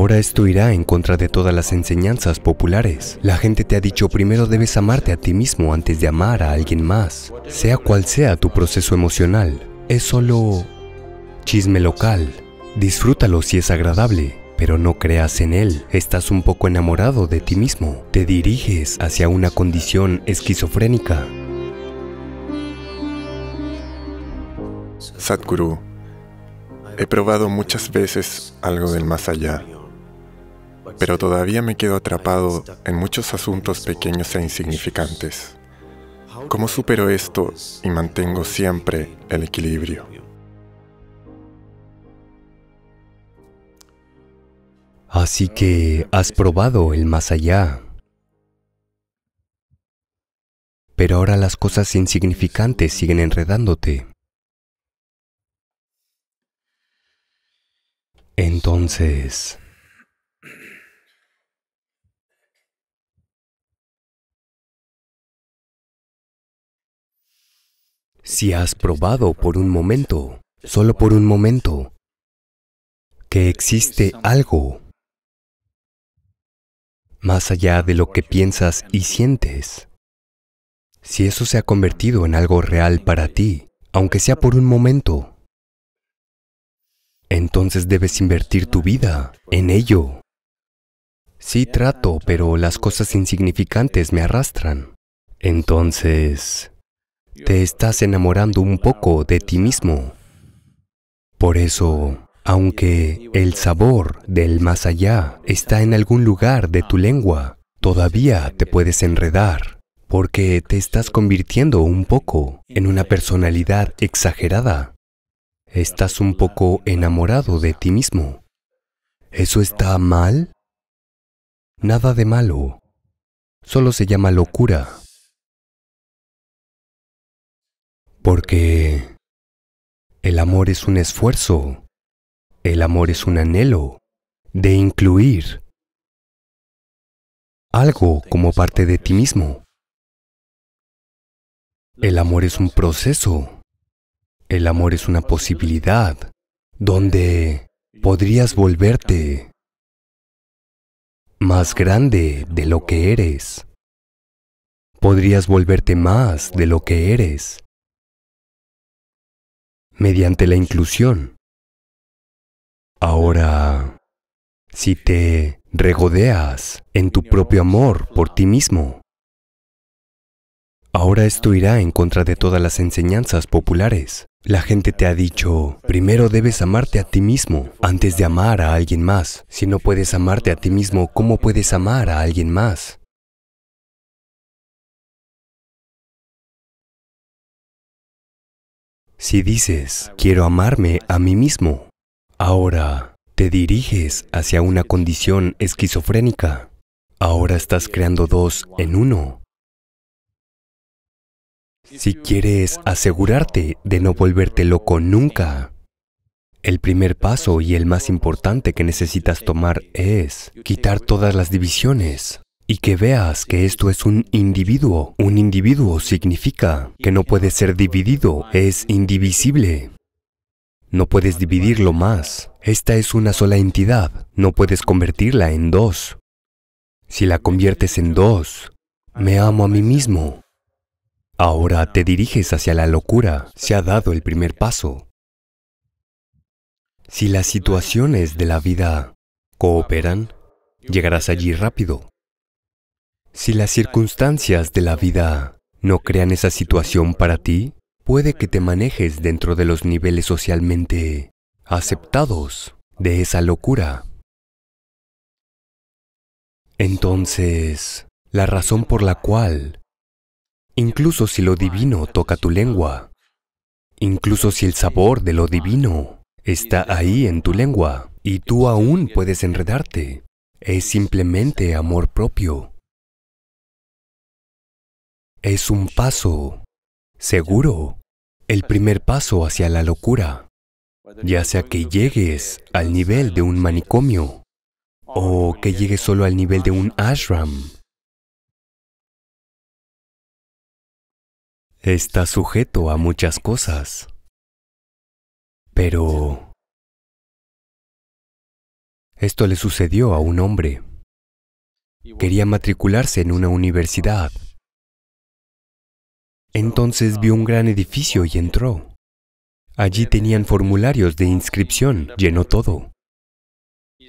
Ahora esto irá en contra de todas las enseñanzas populares. La gente te ha dicho primero debes amarte a ti mismo antes de amar a alguien más. Sea cual sea tu proceso emocional, es solo chisme local. Disfrútalo si es agradable, pero no creas en él. Estás un poco enamorado de ti mismo. Te diriges hacia una condición esquizofrénica. Sadhguru, he probado muchas veces algo del más allá pero todavía me quedo atrapado en muchos asuntos pequeños e insignificantes. ¿Cómo supero esto y mantengo siempre el equilibrio? Así que has probado el más allá. Pero ahora las cosas insignificantes siguen enredándote. Entonces, Si has probado por un momento, solo por un momento, que existe algo más allá de lo que piensas y sientes, si eso se ha convertido en algo real para ti, aunque sea por un momento, entonces debes invertir tu vida en ello. Sí trato, pero las cosas insignificantes me arrastran. Entonces, te estás enamorando un poco de ti mismo. Por eso, aunque el sabor del más allá está en algún lugar de tu lengua, todavía te puedes enredar, porque te estás convirtiendo un poco en una personalidad exagerada. Estás un poco enamorado de ti mismo. ¿Eso está mal? Nada de malo. Solo se llama locura. Porque el amor es un esfuerzo, el amor es un anhelo de incluir algo como parte de ti mismo. El amor es un proceso, el amor es una posibilidad donde podrías volverte más grande de lo que eres. Podrías volverte más de lo que eres mediante la inclusión. Ahora, si te regodeas en tu propio amor por ti mismo, ahora esto irá en contra de todas las enseñanzas populares. La gente te ha dicho, primero debes amarte a ti mismo antes de amar a alguien más. Si no puedes amarte a ti mismo, ¿cómo puedes amar a alguien más? Si dices, quiero amarme a mí mismo, ahora te diriges hacia una condición esquizofrénica. Ahora estás creando dos en uno. Si quieres asegurarte de no volverte loco nunca, el primer paso y el más importante que necesitas tomar es quitar todas las divisiones y que veas que esto es un individuo. Un individuo significa que no puede ser dividido, es indivisible. No puedes dividirlo más. Esta es una sola entidad, no puedes convertirla en dos. Si la conviertes en dos, me amo a mí mismo. Ahora te diriges hacia la locura, se ha dado el primer paso. Si las situaciones de la vida cooperan, llegarás allí rápido. Si las circunstancias de la vida no crean esa situación para ti, puede que te manejes dentro de los niveles socialmente aceptados de esa locura. Entonces, la razón por la cual, incluso si lo divino toca tu lengua, incluso si el sabor de lo divino está ahí en tu lengua y tú aún puedes enredarte, es simplemente amor propio. Es un paso, seguro, el primer paso hacia la locura, ya sea que llegues al nivel de un manicomio o que llegues solo al nivel de un ashram. Está sujeto a muchas cosas, pero esto le sucedió a un hombre. Quería matricularse en una universidad entonces vio un gran edificio y entró. Allí tenían formularios de inscripción, llenó todo.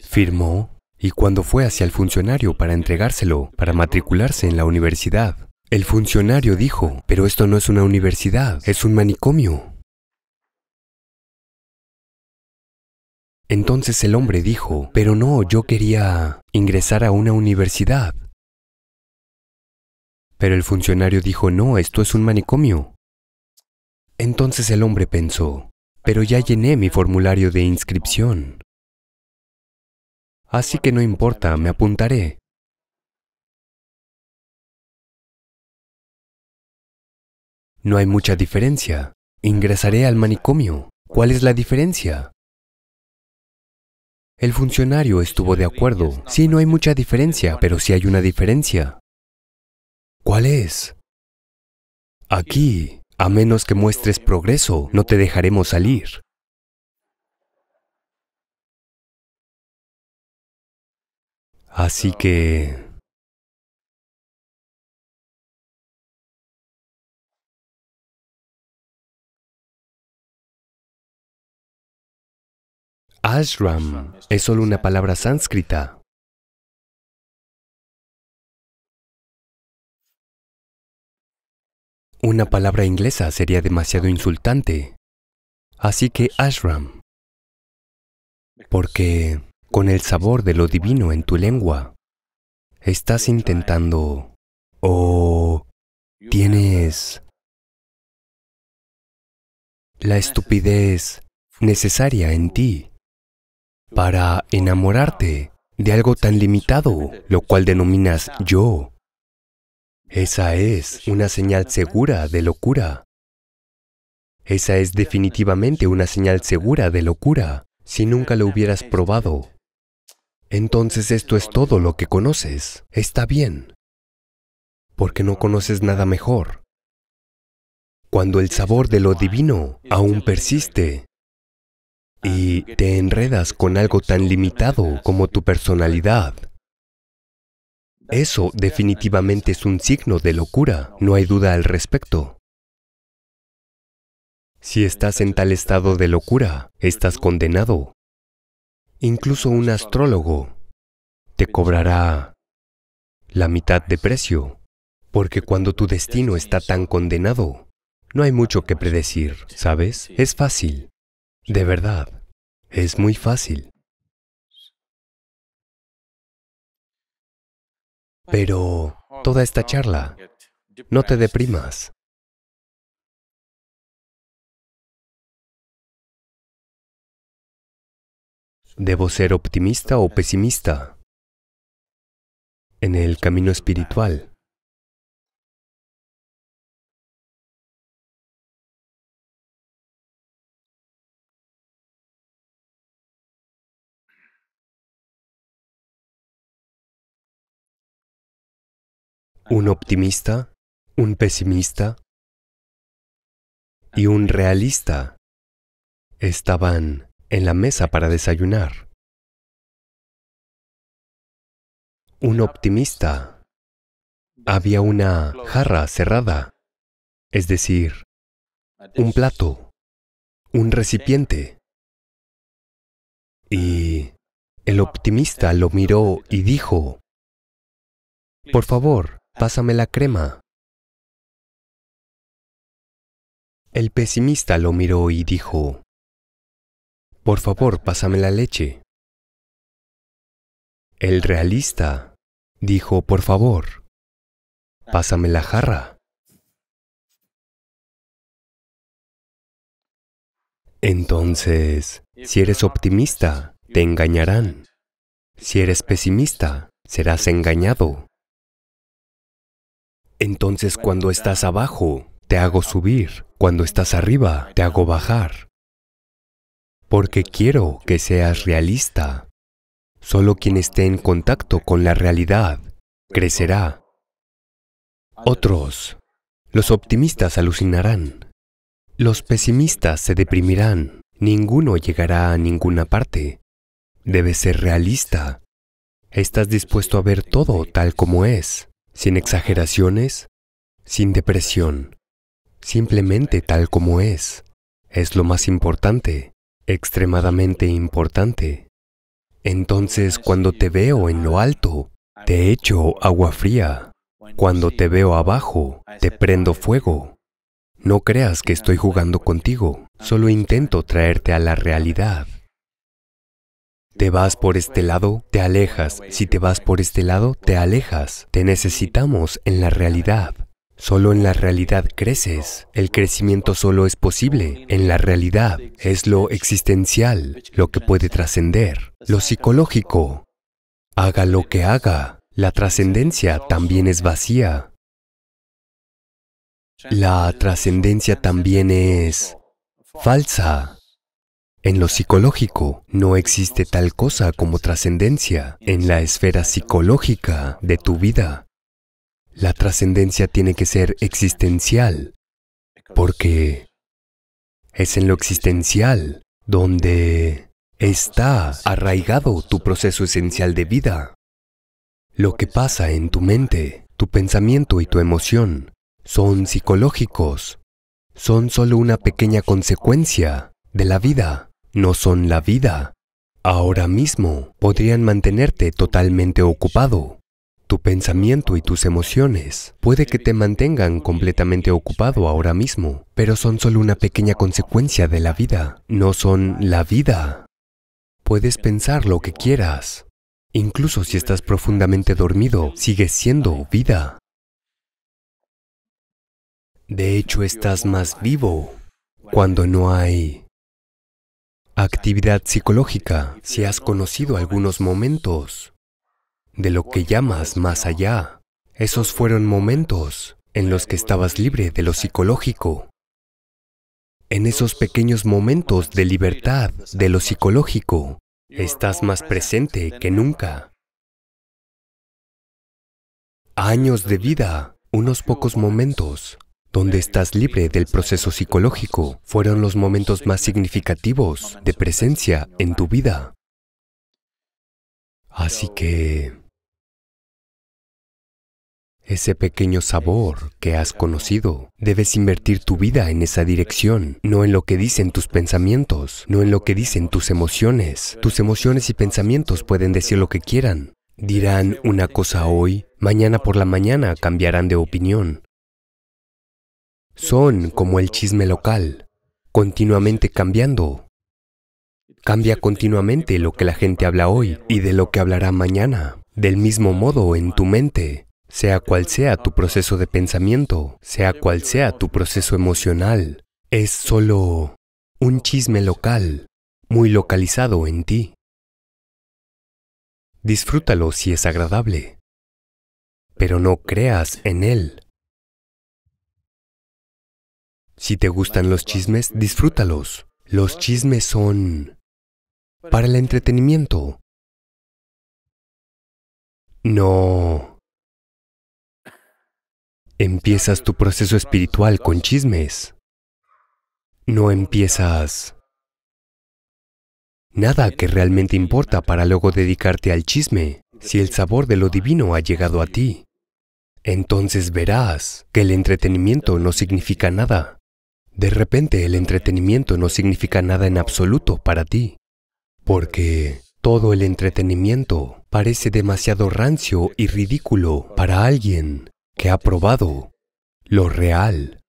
Firmó y cuando fue hacia el funcionario para entregárselo, para matricularse en la universidad, el funcionario dijo, pero esto no es una universidad, es un manicomio. Entonces el hombre dijo, pero no, yo quería ingresar a una universidad. Pero el funcionario dijo, no, esto es un manicomio. Entonces el hombre pensó, pero ya llené mi formulario de inscripción. Así que no importa, me apuntaré. No hay mucha diferencia. Ingresaré al manicomio. ¿Cuál es la diferencia? El funcionario estuvo de acuerdo. Sí, no hay mucha diferencia, pero sí hay una diferencia. ¿Cuál es? Aquí, a menos que muestres progreso, no te dejaremos salir. Así que... Ashram es solo una palabra sánscrita una palabra inglesa sería demasiado insultante. Así que ashram, porque con el sabor de lo divino en tu lengua, estás intentando o oh, tienes la estupidez necesaria en ti para enamorarte de algo tan limitado, lo cual denominas yo. Esa es una señal segura de locura. Esa es definitivamente una señal segura de locura, si nunca lo hubieras probado. Entonces esto es todo lo que conoces. Está bien, porque no conoces nada mejor. Cuando el sabor de lo divino aún persiste y te enredas con algo tan limitado como tu personalidad, eso definitivamente es un signo de locura, no hay duda al respecto. Si estás en tal estado de locura, estás condenado. Incluso un astrólogo te cobrará la mitad de precio, porque cuando tu destino está tan condenado, no hay mucho que predecir, ¿sabes? Es fácil. De verdad, es muy fácil. Pero toda esta charla, no te deprimas. ¿Debo ser optimista o pesimista en el camino espiritual? un optimista, un pesimista y un realista estaban en la mesa para desayunar. Un optimista había una jarra cerrada, es decir, un plato, un recipiente. Y el optimista lo miró y dijo, por favor, Pásame la crema. El pesimista lo miró y dijo, Por favor, pásame la leche. El realista dijo, Por favor, pásame la jarra. Entonces, si eres optimista, te engañarán. Si eres pesimista, serás engañado. Entonces cuando estás abajo, te hago subir. Cuando estás arriba, te hago bajar. Porque quiero que seas realista. Solo quien esté en contacto con la realidad crecerá. Otros, los optimistas alucinarán. Los pesimistas se deprimirán. Ninguno llegará a ninguna parte. Debes ser realista. Estás dispuesto a ver todo tal como es sin exageraciones, sin depresión, simplemente tal como es. Es lo más importante, extremadamente importante. Entonces cuando te veo en lo alto, te echo agua fría. Cuando te veo abajo, te prendo fuego. No creas que estoy jugando contigo, solo intento traerte a la realidad. Te vas por este lado, te alejas. Si te vas por este lado, te alejas. Te necesitamos en la realidad. Solo en la realidad creces. El crecimiento solo es posible. En la realidad es lo existencial, lo que puede trascender. Lo psicológico. Haga lo que haga. La trascendencia también es vacía. La trascendencia también es falsa. En lo psicológico, no existe tal cosa como trascendencia en la esfera psicológica de tu vida. La trascendencia tiene que ser existencial, porque es en lo existencial donde está arraigado tu proceso esencial de vida. Lo que pasa en tu mente, tu pensamiento y tu emoción son psicológicos, son solo una pequeña consecuencia de la vida no son la vida. Ahora mismo podrían mantenerte totalmente ocupado. Tu pensamiento y tus emociones puede que te mantengan completamente ocupado ahora mismo, pero son solo una pequeña consecuencia de la vida, no son la vida. Puedes pensar lo que quieras. Incluso si estás profundamente dormido, sigues siendo vida. De hecho, estás más vivo cuando no hay Actividad psicológica, si has conocido algunos momentos de lo que llamas más allá, esos fueron momentos en los que estabas libre de lo psicológico. En esos pequeños momentos de libertad de lo psicológico, estás más presente que nunca. Años de vida, unos pocos momentos donde estás libre del proceso psicológico, fueron los momentos más significativos de presencia en tu vida. Así que ese pequeño sabor que has conocido. Debes invertir tu vida en esa dirección, no en lo que dicen tus pensamientos, no en lo que dicen tus emociones. Tus emociones y pensamientos pueden decir lo que quieran. Dirán una cosa hoy, mañana por la mañana cambiarán de opinión. Son como el chisme local, continuamente cambiando. Cambia continuamente lo que la gente habla hoy y de lo que hablará mañana. Del mismo modo en tu mente, sea cual sea tu proceso de pensamiento, sea cual sea tu proceso emocional, es solo un chisme local, muy localizado en ti. Disfrútalo si es agradable, pero no creas en él. Si te gustan los chismes, disfrútalos. Los chismes son para el entretenimiento. No. Empiezas tu proceso espiritual con chismes. No empiezas nada que realmente importa para luego dedicarte al chisme si el sabor de lo divino ha llegado a ti. Entonces verás que el entretenimiento no significa nada. De repente el entretenimiento no significa nada en absoluto para ti, porque todo el entretenimiento parece demasiado rancio y ridículo para alguien que ha probado lo real